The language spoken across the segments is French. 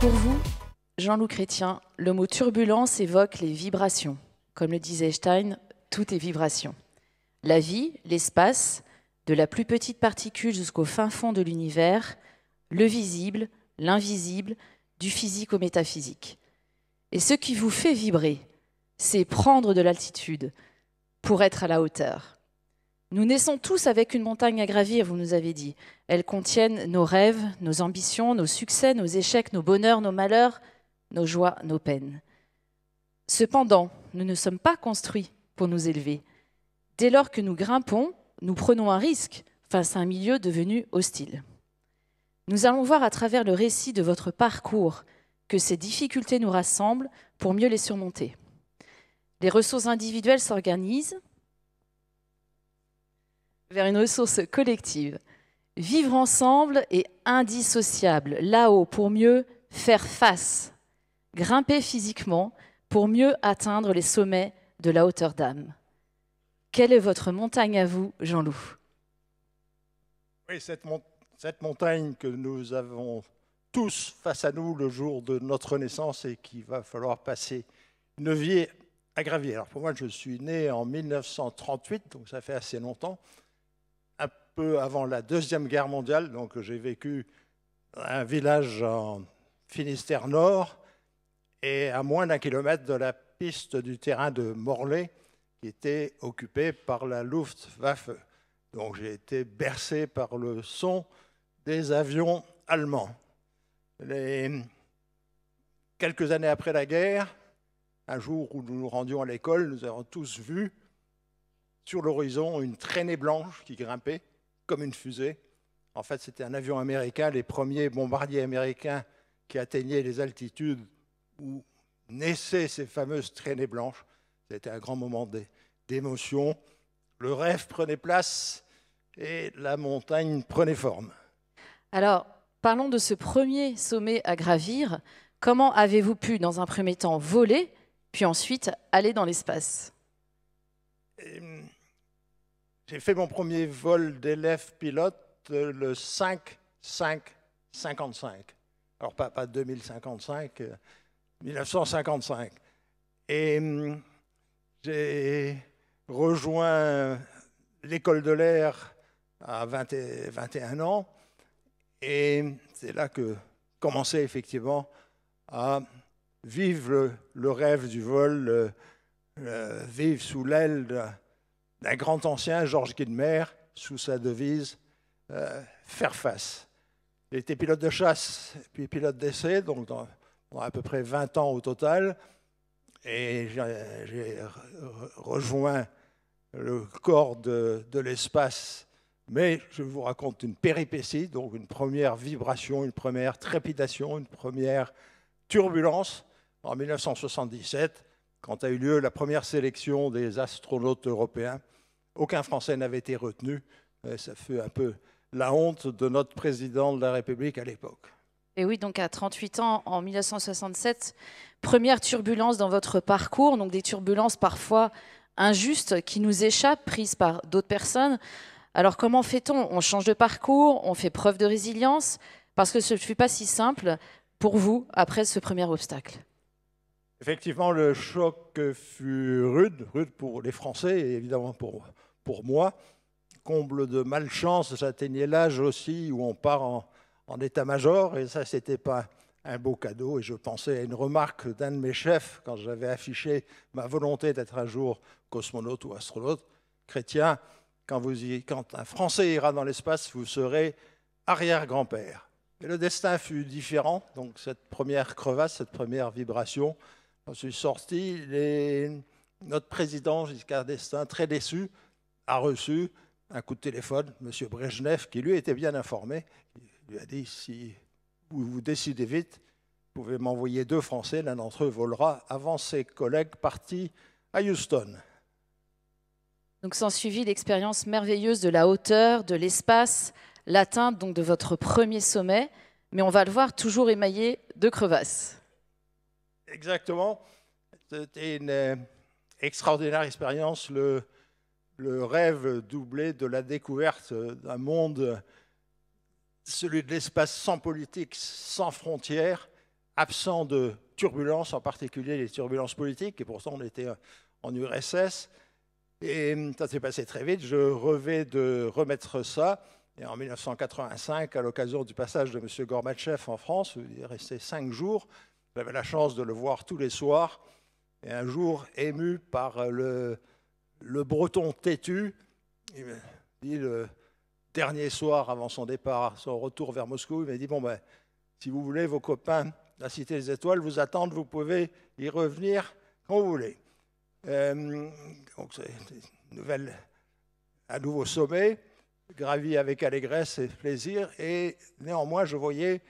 Pour vous, Jean-Loup Chrétien, le mot turbulence évoque les vibrations. Comme le disait Stein, tout est vibration. La vie, l'espace, de la plus petite particule jusqu'au fin fond de l'univers, le visible, l'invisible, du physique au métaphysique. Et ce qui vous fait vibrer, c'est prendre de l'altitude pour être à la hauteur. Nous naissons tous avec une montagne à gravir, vous nous avez dit. Elles contiennent nos rêves, nos ambitions, nos succès, nos échecs, nos bonheurs, nos malheurs, nos joies, nos peines. Cependant, nous ne sommes pas construits pour nous élever. Dès lors que nous grimpons, nous prenons un risque face à un milieu devenu hostile. Nous allons voir à travers le récit de votre parcours que ces difficultés nous rassemblent pour mieux les surmonter. Les ressources individuelles s'organisent, vers une ressource collective. Vivre ensemble et indissociable, là-haut, pour mieux faire face, grimper physiquement, pour mieux atteindre les sommets de la hauteur d'âme. Quelle est votre montagne à vous, Jean-Loup Oui, cette, montagne que nous avons tous face à nous le jour de notre naissance et qu'il va falloir passer une à gravir. Alors pour moi, je suis né en 1938, donc ça fait assez longtemps avant la Deuxième Guerre mondiale, donc j'ai vécu un village en Finistère Nord et à moins d'un kilomètre de la piste du terrain de Morlaix qui était occupée par la Luftwaffe. Donc j'ai été bercé par le son des avions allemands. Les... Quelques années après la guerre, un jour où nous nous rendions à l'école, nous avons tous vu sur l'horizon une traînée blanche qui grimpait comme une fusée. En fait, c'était un avion américain, les premiers bombardiers américains qui atteignaient les altitudes où naissaient ces fameuses traînées blanches. C'était un grand moment d'émotion. Le rêve prenait place et la montagne prenait forme. Alors, parlons de ce premier sommet à gravir. Comment avez-vous pu, dans un premier temps, voler, puis ensuite aller dans l'espace j'ai fait mon premier vol d'élève pilote euh, le 5-5-55. Alors, pas, pas 2055, 1955. Euh, et hum, j'ai rejoint euh, l'école de l'air à 21 ans. Et hum, c'est là que commençait effectivement à vivre le, rêve du vol, vivre sous l'aile d'un grand ancien, Georges Kidmer, sous sa devise euh, faire face. Il était pilote de chasse, puis pilote d'essai, donc dans, à peu près 20 ans au total. Et j'ai rejoint le corps de, de l'espace. Mais je vous raconte une péripétie, donc une première vibration, une première trépidation, une première turbulence en 1977 quand a eu lieu la première sélection des astronautes européens, aucun Français n'avait été retenu. Euh, ça fait un peu la honte de notre président de la République à l'époque. Et oui, donc à 38 ans, en 1967, première turbulence dans votre parcours, donc des turbulences parfois injustes qui nous échappent, prises par d'autres personnes. Alors comment fait-on On change de parcours, on fait preuve de résilience, parce que ce ne fut pas si simple pour vous après ce premier obstacle. Effectivement, le choc fut rude, rude pour les Français et évidemment pour, pour moi. Comble de malchance, j'atteignais l'âge aussi où on part en, en état-major et ça, ce n'était pas un beau cadeau. Et je pensais à une remarque d'un de mes chefs quand j'avais affiché ma volonté d'être un jour cosmonaute ou astronaute chrétien. Quand, vous quand un Français ira dans l'espace, vous serez arrière-grand-père. Et le destin fut différent, donc cette première crevasse, cette première vibration, on je suis sorti, notre président Giscard d'Estaing, très déçu, a reçu un coup de téléphone, M. Brejnev, qui lui était bien informé, lui a dit si vous décidez vite, vous pouvez m'envoyer deux Français, l'un d'entre eux volera avant ses collègues partis à Houston. Donc s'en suivit l'expérience merveilleuse de la hauteur, de l'espace, l'atteinte donc de votre premier sommet, mais on va le voir toujours émaillé de crevasses. Exactement. C'était une euh, extraordinaire expérience, le, le, rêve doublé de la découverte d'un monde, celui de l'espace sans politique, sans frontières, absent de turbulences, en particulier les turbulences politiques, et pourtant on était euh, en URSS. Et euh, ça s'est passé très vite, je revais de remettre ça. Et en 1985, à l'occasion du passage de M. Gorbatchev en France, il est resté cinq jours, j'avais la chance de le voir tous les soirs. Et un jour, ému par le, le breton têtu, il m'a dit le dernier soir avant son départ, son retour vers Moscou, il m'a dit, bon, ben, si vous voulez, vos copains, la Cité des Étoiles, vous attendent, vous pouvez y revenir quand vous voulez. Euh, donc, c'est nouvelle, un nouveau sommet, gravi avec allégresse et plaisir, et néanmoins, je voyais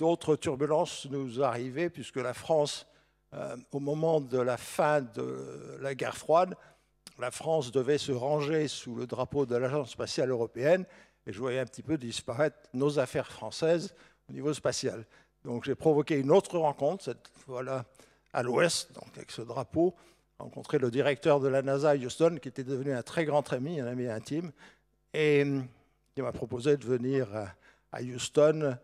d'autres turbulences nous arrivaient, puisque la France, euh, au moment de la fin de la guerre froide, la France devait se ranger sous le drapeau de l'Agence spatiale européenne, et je voyais un petit peu disparaître nos affaires françaises au niveau spatial. Donc j'ai provoqué une autre rencontre, cette fois-là à l'ouest, donc avec ce drapeau, rencontré le directeur de la NASA, à Houston, qui était devenu un très grand ami, un ami intime, et euh, il m'a proposé de venir euh, à Houston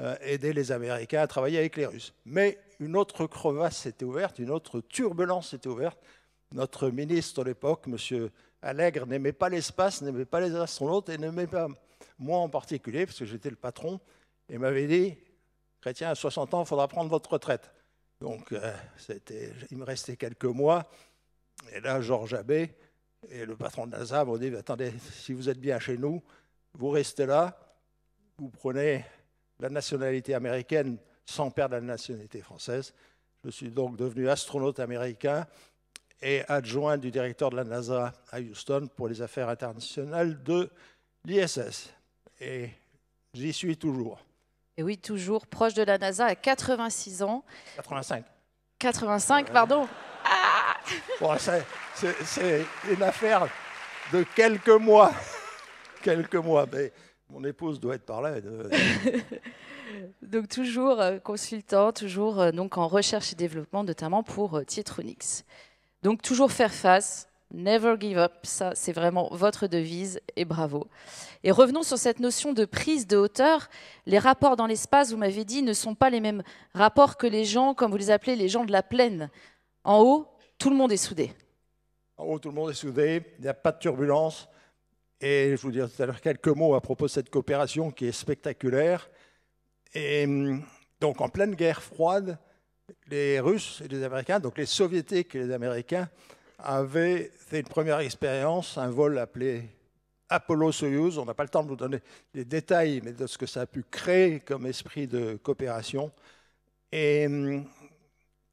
euh, aider les Américains à travailler avec les Russes. Mais une autre crevasse s'était ouverte, une autre turbulence s'était ouverte. Notre ministre de l'époque, M. Allègre, n'aimait pas l'espace, n'aimait pas les astronautes et n'aimait pas moi en particulier, parce que j'étais le patron, et m'avait dit Chrétien, à 60 ans, il faudra prendre votre retraite. Donc, euh, il me restait quelques mois. Et là, Georges Abbé et le patron de NASA m'ont dit Attendez, si vous êtes bien chez nous, vous restez là, vous prenez la nationalité américaine sans perdre la nationalité française. Je suis donc devenu astronaute américain et adjoint du directeur de la NASA à Houston pour les affaires internationales de l'ISS. Et j'y suis toujours. Et oui, toujours proche de la NASA à 86 ans. 85. 85, pardon. Ah c'est une affaire de quelques mois. quelques mois, mais mon épouse doit être par là. donc toujours euh, consultant, toujours euh, donc en recherche et développement, notamment pour euh, Tietronix. Donc toujours faire face, never give up, ça c'est vraiment votre devise et bravo. Et revenons sur cette notion de prise de hauteur. Les rapports dans l'espace, vous m'avez dit, ne sont pas les mêmes rapports que les gens, comme vous les appelez, les gens de la plaine. En haut, tout le monde est soudé. En haut, tout le monde est soudé, il n'y a pas de turbulence. Et je vous dirai tout à l'heure quelques mots à propos de cette coopération qui est spectaculaire. Et hum, donc en pleine guerre froide, les Russes et les Américains, donc les Soviétiques et les Américains, avaient fait une première expérience, un vol appelé Apollo-Soyuz. On n'a pas le temps de vous donner les détails, mais de ce que ça a pu créer comme esprit de coopération. Et hum,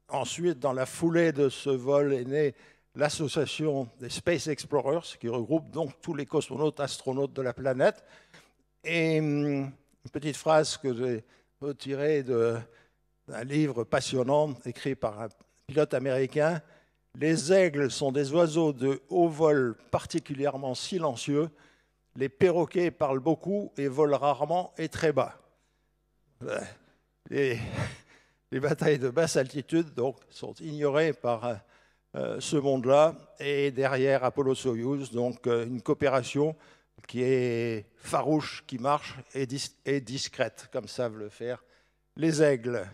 ensuite, dans la foulée de ce vol est né l'association des Space Explorers, qui regroupe donc tous les cosmonautes, astronautes de la planète. Et hum, une petite phrase que j'ai retirée d'un livre passionnant écrit par un pilote américain. Les aigles sont des oiseaux de haut vol particulièrement silencieux. Les perroquets parlent beaucoup et volent rarement et très bas. Ben, les, les batailles de basse altitude donc, sont ignorées par euh, ce monde-là, et derrière Apollo-Soyuz, donc euh, une coopération qui est farouche, qui marche et, discrète, comme savent le faire les aigles.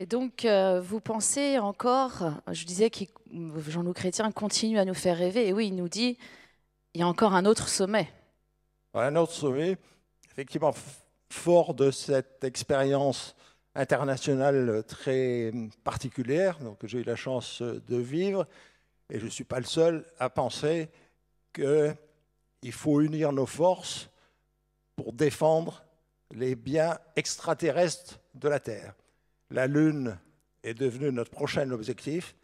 Et donc, euh, vous pensez encore, je disais que Jean-Loup Chrétien continue à nous faire rêver, et oui, il nous dit, il y a encore un autre sommet. Un autre sommet, effectivement, fort de cette expérience internationale euh, très euh, particulière, donc j'ai eu la chance euh, de vivre, et je ne suis pas le seul à penser qu'il faut unir nos forces pour défendre les biens extraterrestres de la Terre. La Lune est devenue notre prochain objectif,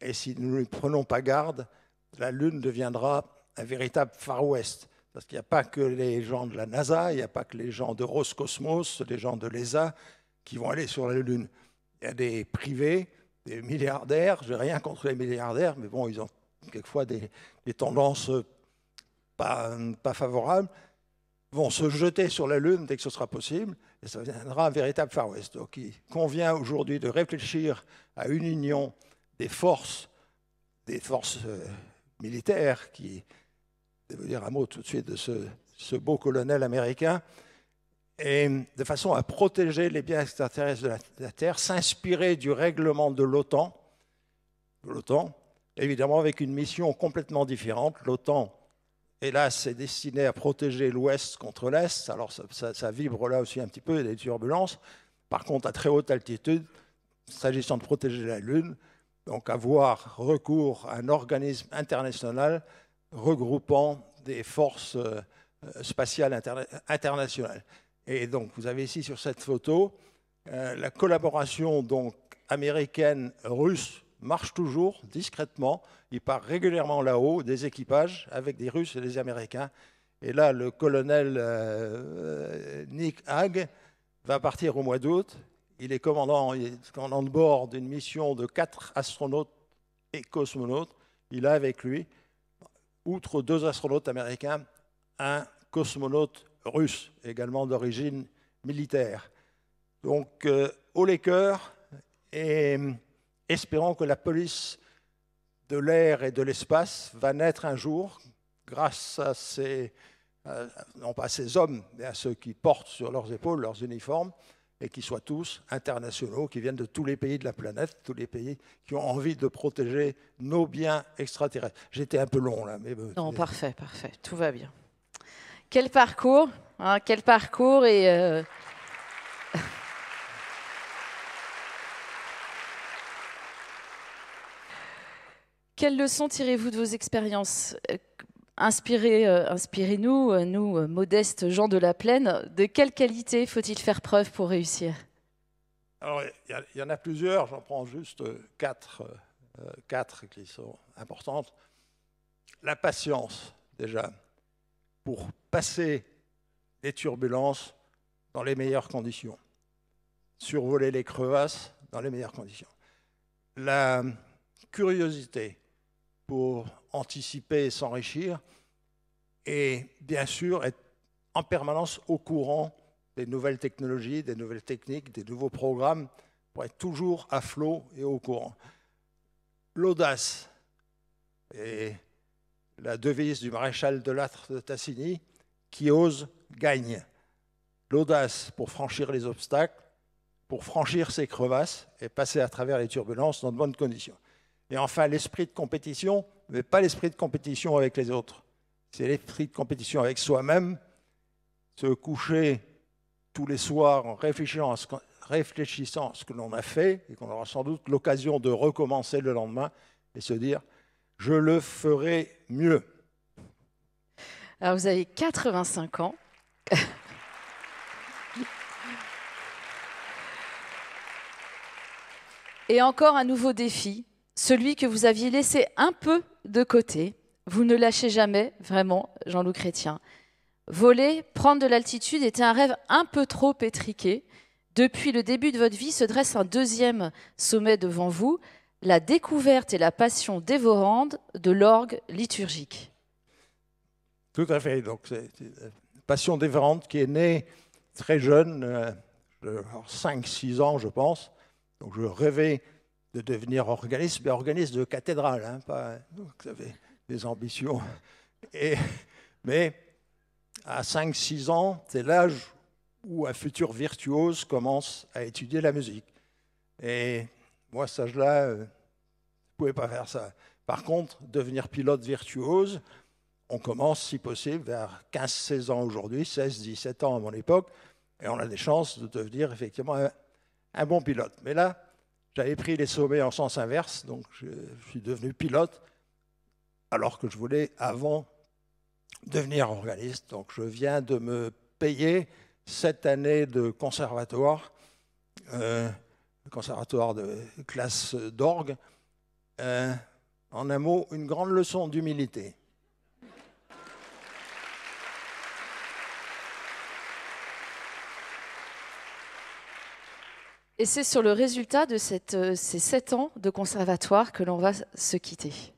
et si nous ne prenons pas garde, la Lune deviendra un véritable Far West. Parce qu'il n'y a pas que les gens de la NASA, il n'y a pas que les gens de Roscosmos, les gens de l'ESA, qui vont aller sur la Lune. Il y a des privés, des milliardaires, j'ai rien contre les milliardaires, mais bon, ils ont quelquefois des, tendances pas, favorables, vont se jeter sur la Lune dès que ce sera possible, et ça deviendra un véritable Far West. Donc il convient aujourd'hui de réfléchir à une union des forces, des forces euh, militaires, qui, je vais vous dire un mot tout de suite de ce, ce beau colonel américain, et de façon à protéger les biens extraterrestres de la, Terre, s'inspirer du règlement de l'OTAN, l'OTAN, évidemment avec une mission complètement différente. L'OTAN, hélas, est destinée à protéger l'Ouest contre l'Est, alors ça, vibre là aussi un petit peu, il y a des turbulences. Par contre, à très haute altitude, s'agissant de protéger la Lune, donc avoir recours à un organisme international regroupant des forces euh, euh, spatiales internationales. Et donc, vous avez ici sur cette photo euh, la collaboration donc américaine, russe marche toujours discrètement. Il part régulièrement là-haut des équipages avec des Russes et des Américains. Et là, le colonel euh, euh, Nick Hag va partir au mois d'août. Il est commandant, il est commandant de bord d'une mission de quatre astronautes et cosmonautes. Il a avec lui, outre deux astronautes américains, un cosmonaute Russes également d'origine militaire. Donc, au euh, haut les cœurs et euh, espérons que la police de l'air et de l'espace va naître un jour grâce à ces, euh, non pas ces hommes, mais à ceux qui portent sur leurs épaules leurs uniformes et qui soient tous internationaux, qui viennent de tous les pays de la planète, tous les pays qui ont envie de protéger nos biens extraterrestres. J'étais un peu long là, mais... Non, parfait, parfait, tout va bien. Quel parcours, hein, quel parcours et euh, Quelles leçons tirez-vous de vos expériences euh, Inspirez, euh, Inspirez-nous, nous, modestes gens de la plaine, de quelles qualités faut-il faire preuve pour réussir Alors, il y, en a plusieurs, j'en prends juste quatre, quatre qui sont importantes. La patience, déjà pour passer les turbulences dans les meilleures conditions, survoler les crevasses dans les meilleures conditions. La curiosité pour anticiper et s'enrichir et bien sûr être en permanence au courant des nouvelles technologies, des nouvelles techniques, des nouveaux programmes pour être toujours à flot et au courant. L'audace, et la devise du maréchal de Lattre de Tassigny, qui ose gagne. L'audace pour franchir les obstacles, pour franchir ses crevasses et passer à travers les turbulences dans de bonnes conditions. Et enfin, l'esprit de compétition, mais pas l'esprit de compétition avec les autres. C'est l'esprit de compétition avec soi-même, se coucher tous les soirs en réfléchissant réfléchissant à ce que l'on a fait et qu'on aura sans doute l'occasion de recommencer le lendemain et se dire je le ferai mieux. Alors vous avez 85 ans. Et encore un nouveau défi, celui que vous aviez laissé un peu de côté. Vous ne lâchez jamais, vraiment, Jean-Loup Chrétien. Voler, prendre de l'altitude était un rêve un peu trop pétriqué. Depuis le début de votre vie se dresse un deuxième sommet devant vous, la découverte et la passion dévorante de l'orgue liturgique. Tout à fait. Donc, c'est une passion dévorante qui est née très jeune, 5-6 euh, ans, je pense. Donc, je rêvais de devenir organiste, mais organiste de cathédrale. Hein, pas, donc, j'avais des ambitions. Et, mais à 5-6 ans, c'est l'âge où un futur virtuose commence à étudier la musique. Et moi, ça, je là, euh, je ne pouvais pas faire ça. Par contre, devenir pilote virtuose, on commence, si possible, vers 15-16 ans aujourd'hui, 16-17 ans à mon époque, et on a des chances de devenir effectivement un, bon pilote. Mais là, j'avais pris les sommets en sens inverse, donc je, suis devenu pilote, alors que je voulais avant devenir organiste. Donc je viens de me payer cette année de conservatoire. Euh, conservatoire de classe d'orgue. Euh, en un mot, une grande leçon d'humilité. Et c'est sur le résultat de cette, euh, ces sept ans de conservatoire que l'on va se quitter.